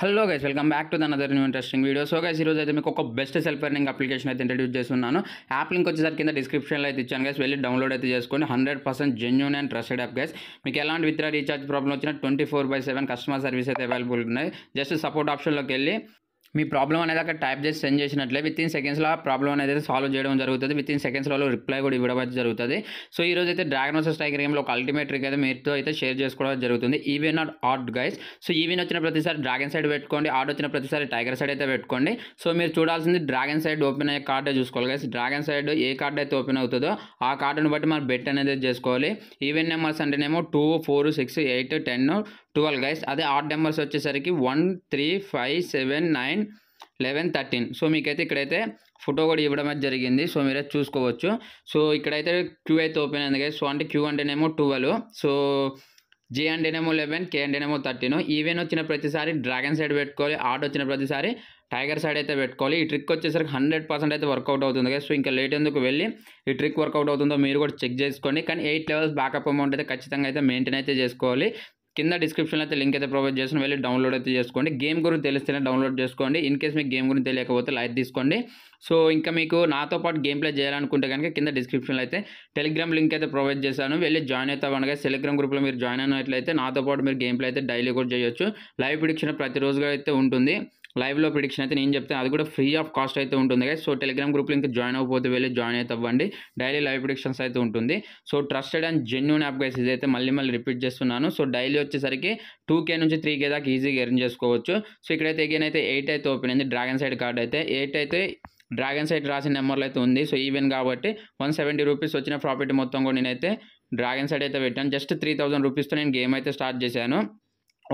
hello guys welcome back to the new interesting video so guys ఈరోజు అయితే మీకు ఒక బెస్ట్ సెల్ఫ్ ఎర్నింగ్ అప్లికేషన్ అయితే ఇంట్రడ్యూస్ చేస్తున్నాను యాప్ లింక్ వచ్చేసరికి కింద డిస్క్రిప్షన్లో అయితే ఇచ్చాను గైస్ వెళ్ళి డౌన్లోడ్ అయితే చేసుకోండి hundred percent genuine and trusted app guys మీకు ఎలాంటి విత్ర రీఛార్జ్ ప్రాబ్లం వచ్చినా twenty four by seven customer service అయితే అవైలబుల్ ఉన్నాయి జస్ట్ సపోర్ట్ ఆప్షన్లోకి వెళ్ళి మీ ప్రాబ్లం అనేది అక్కడ టైప్ చేసి సెండ్ చేసినట్లే విత్ ఇన్ సెకండ్స్లో ఆ ప్రాబ్లం అనేది సాల్వ్ చేయడం జరుగుతుంది విత్ ఇన్ సెకండ్స్లో రిప్లై కూడా ఇవ్వడం జరుగుతుంది సో ఈ రోజు అయితే డ్రాగనోసస్ టైగర్ గేమ్లో ఒక అల్టిమేట్ ట్రిక్ అయితే మీతో అయితే షేర్ చేసుకోవడం జరుగుతుంది even or odd guys so even వచ్చిన ప్రతిసారి డ్రాగన్ సైడ్ పెట్టుకోండి ఆర్ట్ వచ్చిన ప్రతిసారి టైగర్ సైడ్ అయితే పెట్టుకోండి సో మీరు చూడాల్సింది డ్రాగన్ సైడ్ ఓపెన్ అయ్యే కార్డే చూసుకోవాలి గైస్ డ్రాగన్ సైడ్ ఏ కార్డ్ అయితే ఓపెన్ అవుతుందో ఆ కార్డును బట్టి మనం బెట్ అనేది చేసుకోవాలి ఈవెన్ నెంబర్స్ అంటేనేమో two four six eight ten twelve guys అదే ఆర్ట్ నెంబర్స్ వచ్చేసరికి one three five seven nine eleven thirteen so మీకైతే ఇక్కడైతే ఫోటో కూడా ఇవ్వడం అయితే జరిగింది సో మీరైతే చూసుకోవచ్చు సో ఇక్కడైతే క్యూ అయితే ఓపెన్ అయింది గైస్ సో అంటే క్యూ అంటేనేమో ట్వెల్వ్ సో జే అంటేనేమో లెవెన్ కే అంటేనేమో థర్టీన్ ఈవెన్ వచ్చిన ప్రతిసారి డ్రాగన్ సైడ్ పెట్టుకోవాలి ఆర్డ్ వచ్చిన ప్రతిసారి టైగర్ సైడ్ అయితే పెట్టుకోవాలి ఈ ట్రిక్ వచ్చేసరికి హండ్రెడ్ పర్సెంట్ అయితే వర్కౌట్ అవుతుంది కదా సో ఇంకా లేట్ ఎందుకు వెళ్ళి ఈ ట్రిక్ వర్కౌట్ అవుతుందో మీరు కూడా చెక్ చేసుకోండి కానీ ఎయిట్ లెవెల్స్ బ్యాకప్ అమౌంట్ అయితే ఖచ్చితంగా అయితే మెయింటైన్ అయితే చేసుకోవాలి కింద డిస్క్రిప్షన్లో అయితే లింక్ అయితే ప్రొవైడ్ చేసిన వెళ్ళి డౌన్లోడ్ అయితే చేసుకోండి గేమ్ గురించి తెలిస్తేనే డౌన్లోడ్ చేసుకోండి ఇన్ కేస్ మీకు గేమ్ గురించి తెలియకపోతే లైట్ తీసుకోండి సో ఇంకా మీకు నాతో పాటు గేమ్ ప్లే చేయాలనుకుంటే కనుక కింద డిస్క్రిప్షన్లో అయితే టెలిగ్రామ్ లింక్ అయితే ప్రొవైడ్ చేశాను వెళ్ళి జాయిన్ ఉండగా టెలిగ్రామ్ గ్రూప్లో మీరు జాయిన్ అయినట్లయితే నాతో పాటు మీరు గేమ్ ప్లే అయితే డైలీ కూడా చేయొచ్చు లైవ్ ప్రిడిక్షన్ ప్రతిరోజుగా అయితే ఉంటుంది లైవ్లో ప్రిడిక్షన్ అయితే నేను చెప్తాను అది కూడా ఫ్రీ ఆఫ్ కాస్ట్ అయితే ఉంటుంది కదా so Telegram group link join అవ్వకపోతే వెళ్ళి జాయిన్ అయితే అవ్వండి డైలీ లైవ్ ప్రిడిక్షన్స్ అయితే ఉంటుంది so trusted and genuine app guys ఇదైతే మళ్ళీ మళ్ళీ రిపీట్ చేస్తున్నాను సో డైలీ వచ్చేసరికి టూ కే నుంచి త్రీ కే దాకా ఈజీగా ఎర్న్ చేసుకోవచ్చు సో ఇక్కడైతే ఎగైన్ అయితే ఎయిట్ అయితే ఓపెన్ అయింది డ్రాగన్ సైడ్ కార్డ్ అయితే ఎయిట్ అయితే డ్రాగన్ సైడ్ రాసిన నెంబర్లు అయితే ఉంది సో ఈవెన్ కాబట్టి వన్ సెవెంటీ రూపీస్ వచ్చిన ప్రాఫిట్ మొత్తం కూడా నేనైతే డ్రాగన్ సైడ్ అయితే పెట్టాను జస్ట్ త్రీ థౌసండ్ రూపీస్తో నేను గేమ్ అయితే స్టార్ట్ చేశాను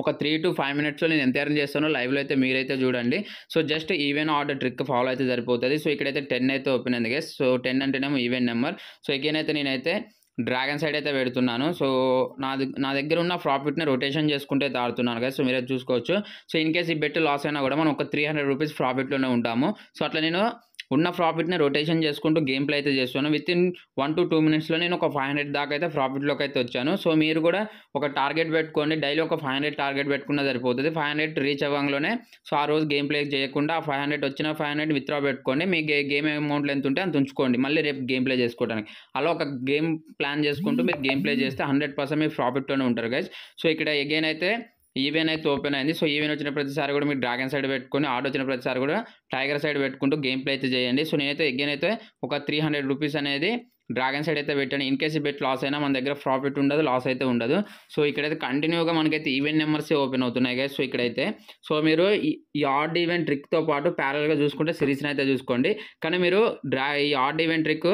ఒక త్రీ టు ఫైవ్ మినిట్స్లో నేను ఎంత ఎర్న్ చేస్తానో లైవ్లో అయితే మీరైతే చూడండి సో జస్ట్ ఈవెన్ ఆర్డర్ ట్రిక్ ఫాలో అయితే సరిపోతుంది సో ఇక్కడైతే టెన్ అయితే ఓపెన్ అయింది గెస్ సో టెన్ అంటేనేమో ఈవెన్ నెంబర్ సో ఎగైన్ అయితే నేనైతే డ్రాగన్ సైడ్ అయితే పెడుతున్నాను సో నా నా దగ్గర ఉన్న ప్రాఫిట్ని రొటేషన్ చేసుకుంటే తాడుతున్నాను కదా సో మీరైతే చూసుకోవచ్చు సో ఇన్ కేస్ ఈ బెట్ లాస్ అయినా కూడా మనం ఒక త్రీ హండ్రెడ్ రూపీస్ ప్రాఫిట్లోనే ఉంటాము సో అట్లా నేను ఉన్న ప్రాఫిట్ని రొటేషన్ చేసుకుంటూ గేమ్ ప్లే అయితే చేస్తున్నాను with in one to two మినిట్స్లో నేను ఒక ఫైవ్ హండ్రెడ్ దాకా అయితే ప్రాఫిట్లోకి అయితే వచ్చాను సో మీరు కూడా ఒక టార్గెట్ పెట్టుకోండి డైలీ ఒక ఫైవ్ హండ్రెడ్ టార్గెట్ పెట్టుకున్న సరిపోతుంది ఫైవ్ హండ్రెడ్ రీచ్ అవ్వంగానే సో ఆ రోజు గేమ్ ప్లే చేయకుండా ఆ ఫైవ్ హండ్రెడ్ వచ్చిన ఫైవ్ హండ్రెడ్ విత్డ్రా పెట్టుకోండి మీ గేమ్ అమౌంట్ ఎంత ఉంటే అంత ఉంచుకోండి మళ్ళీ రేపు గేమ్ ప్లే చేసుకోవడానికి అలా ఒక గేమ్ ప్లాన్ చేసుకుంటూ మీరు గేమ్ ప్లే చేస్తే హండ్రెడ్ పర్సెంట్ మీరు ప్రాఫిట్లోనే ఉంటారు గైజ్ సో ఇక్కడ ఎగైన్ అయితే ఈవెన్ అయితే ఓపెన్ అయింది సో ఈవెన్ వచ్చిన ప్రతిసారి కూడా మీరు డ్రాగన్ సైడ్ పెట్టుకొని ఆర్డర్ వచ్చిన ప్రతిసారి కూడా టైగర్ సైడ్ పెట్టుకుంటూ గేమ్ ప్లే అయితే చేయండి సో నేనైతే ఎగ్గేన్ అయితే ఒక త్రీ హండ్రెడ్ రూపీస్ అనేది డ్రాగన్ సైడ్ అయితే పెట్టాను ఇన్ కేసు బెట్ లాస్ అయినా మన దగ్గర ప్రాఫిట్ ఉండదు లాస్ అయితే ఉండదు సో ఇక్కడైతే కంటిన్యూగా మనకైతే ఈవెంట్ నెంబర్స్ ఓపెన్ అవుతున్నాయి కదా సో ఇక్కడైతే సో మీరు ఈ ఆర్డ్ ఈవెంట్ ట్రిక్తో పాటు ప్యారల్గా చూసుకుంటే సిరీస్ని అయితే చూసుకోండి కానీ మీరు డ్రా ఈ ఆర్డ్ ఈవెంట్ ట్రిక్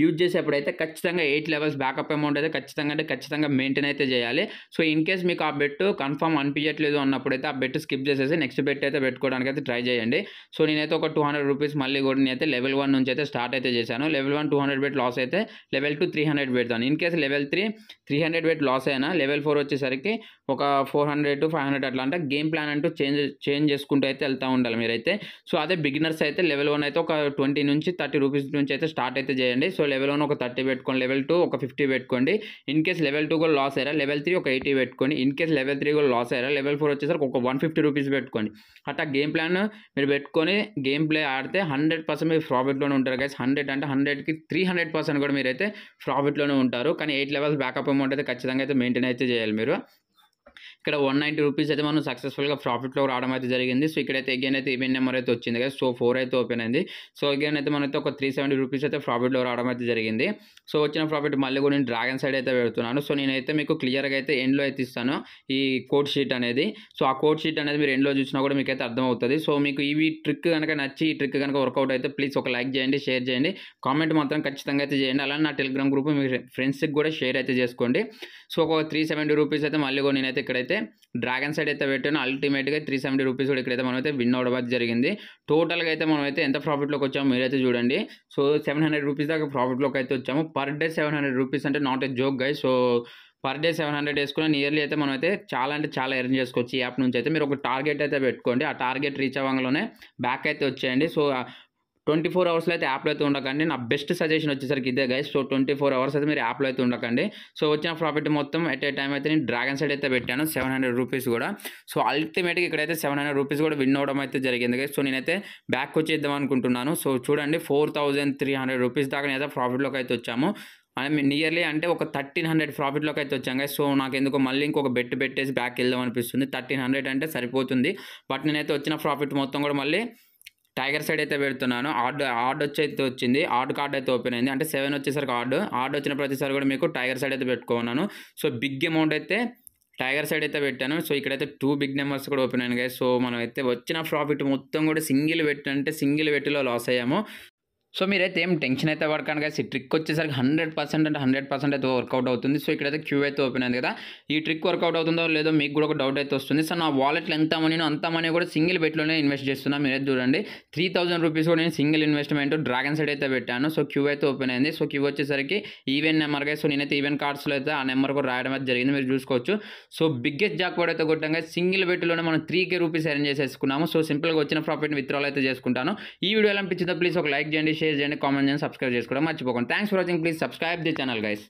యూజ్ చేసేప్పుడైతే ఖచ్చితంగా ఎయిట్ లెవెల్స్ బ్యాకప్ అమౌంట్ అయితే ఖచ్చితంగా అంటే ఖచ్చితంగా మెయింటైన్ అయితే చేయాలి సో ఇన్ కేస్ మీకు ఆ బెట్ కన్ఫర్మ్ అనిపించట్లేదు అన్నప్పుడు అయితే ఆ బెట్ స్కిప్ చేసేసి నెక్స్ట్ బెట్ అయితే పెట్టుకోవడానికి అయితే ట్రై చేయండి సో నేనైతే ఒక టూ హండ్రెడ్ రూపీస్ మళ్ళీ కూడా నేనైతే లెవెల్ వన్ నుంచి అయితే స్టార్ట్ అయితే చేశాను level one two hundred bet loss అయితే లెవెల్ టూ త్రీ హండ్రెడ్ పెడతాను in case level three three hundred bet loss అయినా లెవెల్ ఫోర్ వచ్చేసరికి ఒక four hundred to five hundred అట్లా అంటే గేమ్ ప్లాన్ అంటూ చేంజ్ చేంజ్ చేసుకుంటూ అయితే వెళ్తూ ఉండాలి మీరైతే సో అదే బిగినర్స్ అయితే లెవెల్ వన్ అయితే ఒక ట్వంటీ నుంచి థర్టీ రూపీస్ నుంచి అయితే స్టార్ట్ అయితే చేయండి సో లెవెల్ వన్ ఒక థర్టీ పెట్టుకోండి లెవెల్ టూ ఒక ఫిఫ్టీ పెట్టుకోండి ఇన్ కేస్ లెవెల్ టూ కూడా లాస్ అయ్యారా లెవెల్ త్రీ ఒక ఎయిటీ పెట్టుకోండి ఇన్ కేస్ లెవెల్ త్రీ కూడా లాస్ అయ్యారా లెవెల్ ఫోర్ వచ్చేసరికి ఒక వన్ ఫిఫ్టీ రూపీస్ పెట్టుకోండి అట్లా గేమ్ ప్లాన్ మీరు పెట్టుకొని గేమ్ ప్లే ఆడితే హండ్రెడ్ పర్సెంట్ మీరు ప్రాఫిట్లోనే ఉంటారు గైస్ హండ్రెడ్ అంటే హండ్రెడ్కి త్రీ హండ్రెడ్ పర్సెంట్ కూడా అయితే ప్రాఫిట్లోనే ఉంటారు కానీ ఎయిట్ లెవెల్స్ బ్యాకప్ అమౌంట్ అయితే ఖచ్చితంగా అయితే మెయింటైన్ అయితే చేయాలి మీరు ఇక్కడ వన్ నైంటీ రూపీస్ అయితే మనం సక్సెస్ఫుల్గా ప్రాఫిట్లో రావడం అయితే జరిగింది సో ఇక్కడైతే ఎగైన్ అయితే ఈవెన్ నెంబర్ అయితే వచ్చింది కదా సో ఫోర్ అయితే ఓపెన్ అయింది సో ఎగైన్ అయితే మనైతే ఒక త్రీ సెవెంటీ రూపీస్ అయితే ప్రాఫిట్లో రావడం అయితే జరిగింది సో వచ్చిన ప్రాఫిట్ మళ్ళీ కూడా నేను డ్రాగన్ సైడ్ అయితే పెడుతున్నాను సో నేనైతే మీకు క్లియర్గా అయితే ఎండ్లో అయితే ఇస్తాను ఈ కోడ్ షీట్ అనేది సో ఆ కోడ్ షీట్ అనేది మీరు ఎండ్లో చూసినా కూడా మీకు అయితే అర్థమవుతుంది సో మీకు ఇవి ట్రిక్ కనుక నచ్చి ఈ ట్రిక్ కనుక వర్కౌట్ అయితే ప్లీజ్ ఒక లైక్ చేయండి షేర్ చేయండి కామెంట్ మాత్రం ఖచ్చితంగా అయితే చేయండి అలానే నా టెలిగ్రామ్ గ్రూప్ మీ ఫ్రెండ్స్కి కూడా షేర్ అయితే చేసుకోండి సో ఒక త్రీ సెవెంటీ రూపీస్ అయితే మళ్ళీ కూడా నేనైతే ఇక్కడైతే అయితే డ్రాగన్ సైడ్ అయితే పెట్టాను అల్టిమేట్గా త్రీ సెవెంటీ రూపీస్ కూడా ఇక్కడైతే మనమైతే విన్ అవ్వడం జరిగింది టోటల్గా అయితే మనమైతే ఎంత ప్రాఫిట్లోకి వచ్చామో మీరైతే చూడండి సో సెవెన్ హండ్రెడ్ రూపీస్ దాకా ప్రాఫిట్లోకి అయితే వచ్చాము per day seven hundred rupees అంటే not a joke guy so per day seven hundred వేసుకున్న నియర్లీ అయితే మనం అయితే చాలా అంటే చాలా ఎర్న్ చేసుకోవచ్చు ఈ యాప్ నుంచి అయితే మీరు ఒక టార్గెట్ అయితే పెట్టుకోండి ఆ టార్గెట్ రీచ్ అవ్వంగానే బ్యాక్ అయితే వచ్చేయండి సో ట్వంటీ ఫోర్ అవర్స్లో అయితే యాప్లో అయితే ఉండకండి నా బెస్ట్ సజెషన్ వచ్చేసరికి ఇదే guys so twenty four hours అయితే మీరు యాప్లో అయితే ఉండకండి సో వచ్చిన ప్రాఫిట్ మొత్తం ఎట్ ఏ టైం అయితే నేను డ్రాగన్ సైడ్ అయితే పెట్టాను సెవెన్ హండ్రెడ్ రూపీస్ కూడా సో అల్టిమేట్గా ఇక్కడైతే సెవెన్ హండ్రెడ్ రూపీస్ కూడా విన్ అవడం అయితే జరిగింది గైస్ సో నేనైతే బ్యాక్ వచ్చేద్దాం అనుకుంటున్నాను సో చూడండి four thousand three hundred rupees దాకా అయితే ప్రాఫిట్లోకి అయితే వచ్చాము అంటే నియర్లీ అంటే ఒక థర్టీన్ హండ్రెడ్ ప్రాఫిట్లోకి అయితే వచ్చాం కదా సో నాకు ఎందుకు మళ్ళీ ఇంకొక బెట్ పెట్టేసి బ్యాక్ వెళ్దాం అనిపిస్తుంది థర్టీన్ హండ్రెడ్ అంటే సరిపోతుంది బట్ నేనైతే వచ్చిన ప్రాఫిట్ మొత్తం కూడా మళ్ళీ టైగర్ సైడ్ అయితే పెడుతున్నాను ఆర్డ్ ఆర్డ్ వచ్చి అయితే వచ్చింది ఆర్డ్ కార్డ్ అయితే ఓపెన్ అయింది అంటే సెవెన్ వచ్చేసరికి ఆర్డ్ ఆర్డ్ వచ్చిన ప్రతిసారి కూడా మీకు టైగర్ సైడ్ అయితే పెట్టుకున్నాను సో బిగ్ అమౌంట్ అయితే టైగర్ సైడ్ అయితే పెట్టాను సో ఇక్కడైతే టూ బిగ్ నెంబర్స్ కూడా ఓపెన్ అయినాయి సో మనం అయితే వచ్చిన ప్రాఫిట్ మొత్తం కూడా సింగిల్ పెట్టి అంటే సింగిల్ పెట్టిలో లాస్ అయ్యాము సో మీరైతే ఏం టెన్షన్ అయితే పడకండి కదా ఈ ట్రిక్ వచ్చేసరికి హండ్రెడ్ పర్సెంట్ అంటే హండ్రెడ్ పర్సెంట్ అయితే వర్కౌట్ అవుతుంది సో ఇక్కడైతే క్యూ అయితే ఓపెన్ అయింది కదా ఈ ట్రిక్ వర్కౌట్ అవుతుందో లేదో మీకు కూడా ఒక డౌట్ అయితే వస్తుంది సో నా వాలెట్లో ఎంత మనీనో అంత మనీ కూడా సింగిల్ బెట్లోనే ఇన్వెస్ట్ చేస్తున్నా మీరైతే చూడండి త్రీ థౌసండ్ రూపీస్ కూడా నేను సింగిల్ ఇన్వెస్ట్మెంట్ డ్రాగన్ సైడ్ అయితే పెట్టాను సో క్యూ అయితే ఓపెన్ అయింది సో క్యూ వచ్చేసరికి ఈవెన్ నెంబర్గా సో నేనైతే ఈవెన్ కార్డ్స్లో అయితే ఆ నెంబర్ కూడా రాయడం అయితే జరిగింది మీరు చూసుకోవచ్చు సో బిగ్గెస్ట్ జాక్ కూడా అయితే కదా సింగిల్ బెట్లోనే మనం త్రీ కే రూపీస్ అరేంజ్ చేసేసుకున్నాము సో సింపుల్గా వచ్చిన ప్రాఫిట్ విత్డ్రాల్ అయితే చేసుకుంటాను ఈ వీడియో ఎలా ప్లీజ్ ఒక లైక్ చేయండి షేర్ చేయండి కామెంట్ చేయండి సబ్స్క్రైబ్ చేసుకోవడం మర్చిపోకండి thanks for watching please subscribe the channel guys